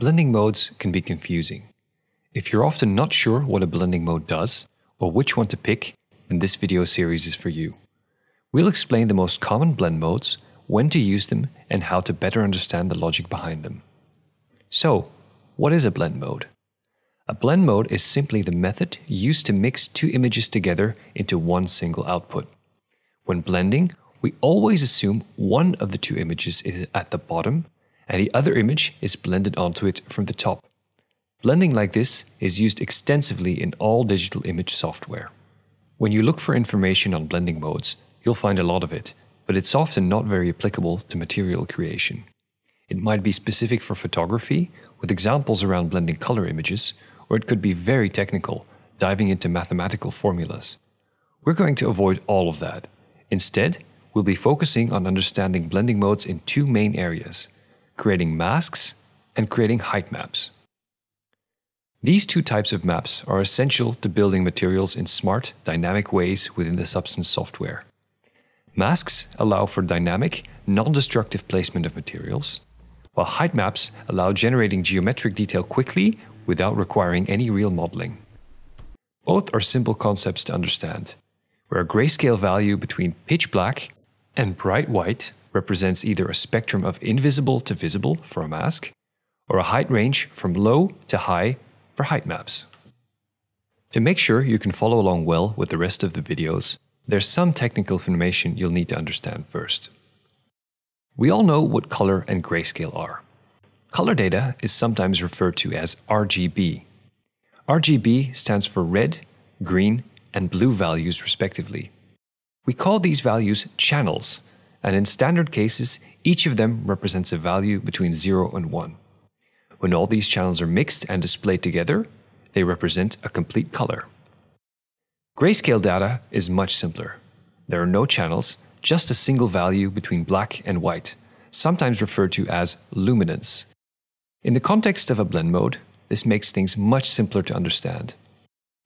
Blending modes can be confusing. If you're often not sure what a blending mode does, or which one to pick, then this video series is for you. We'll explain the most common blend modes, when to use them, and how to better understand the logic behind them. So, what is a blend mode? A blend mode is simply the method used to mix two images together into one single output. When blending, we always assume one of the two images is at the bottom and the other image is blended onto it from the top. Blending like this is used extensively in all digital image software. When you look for information on blending modes, you'll find a lot of it, but it's often not very applicable to material creation. It might be specific for photography, with examples around blending color images, or it could be very technical, diving into mathematical formulas. We're going to avoid all of that. Instead, we'll be focusing on understanding blending modes in two main areas, creating masks, and creating height maps. These two types of maps are essential to building materials in smart, dynamic ways within the Substance software. Masks allow for dynamic, non-destructive placement of materials, while height maps allow generating geometric detail quickly without requiring any real modeling. Both are simple concepts to understand, where a grayscale value between pitch black and bright white represents either a spectrum of invisible to visible for a mask, or a height range from low to high for height maps. To make sure you can follow along well with the rest of the videos, there's some technical information you'll need to understand first. We all know what color and grayscale are. Color data is sometimes referred to as RGB. RGB stands for red, green, and blue values respectively. We call these values channels and in standard cases, each of them represents a value between 0 and 1. When all these channels are mixed and displayed together, they represent a complete color. Grayscale data is much simpler. There are no channels, just a single value between black and white, sometimes referred to as luminance. In the context of a blend mode, this makes things much simpler to understand.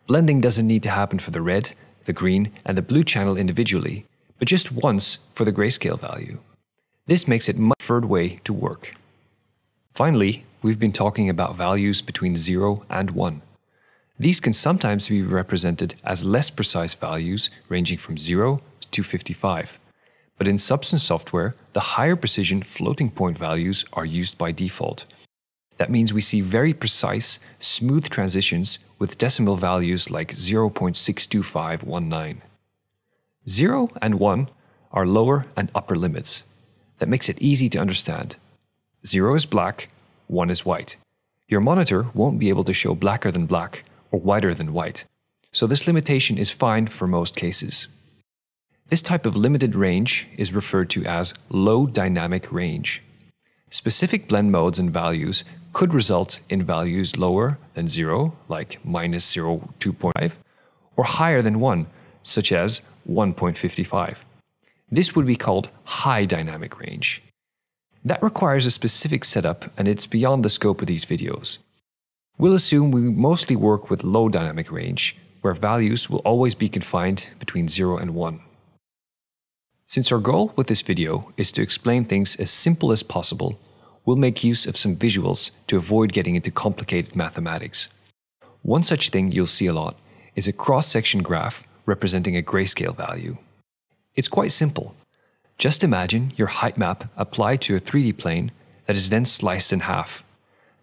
Blending doesn't need to happen for the red, the green, and the blue channel individually, but just once for the grayscale value. This makes it much preferred way to work. Finally, we've been talking about values between 0 and 1. These can sometimes be represented as less precise values ranging from 0 to 255. But in Substance software, the higher precision floating point values are used by default. That means we see very precise, smooth transitions with decimal values like 0.62519. 0 and 1 are lower and upper limits. That makes it easy to understand. 0 is black, 1 is white. Your monitor won't be able to show blacker than black or whiter than white, so this limitation is fine for most cases. This type of limited range is referred to as low dynamic range. Specific blend modes and values could result in values lower than 0, like minus 0, 2.5, or higher than 1, such as 1.55. This would be called high dynamic range. That requires a specific setup and it's beyond the scope of these videos. We'll assume we mostly work with low dynamic range, where values will always be confined between 0 and 1. Since our goal with this video is to explain things as simple as possible, we'll make use of some visuals to avoid getting into complicated mathematics. One such thing you'll see a lot is a cross-section graph representing a grayscale value. It's quite simple. Just imagine your height map applied to a 3D plane that is then sliced in half.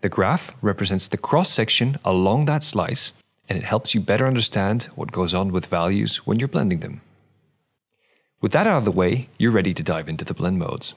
The graph represents the cross section along that slice, and it helps you better understand what goes on with values when you're blending them. With that out of the way, you're ready to dive into the blend modes.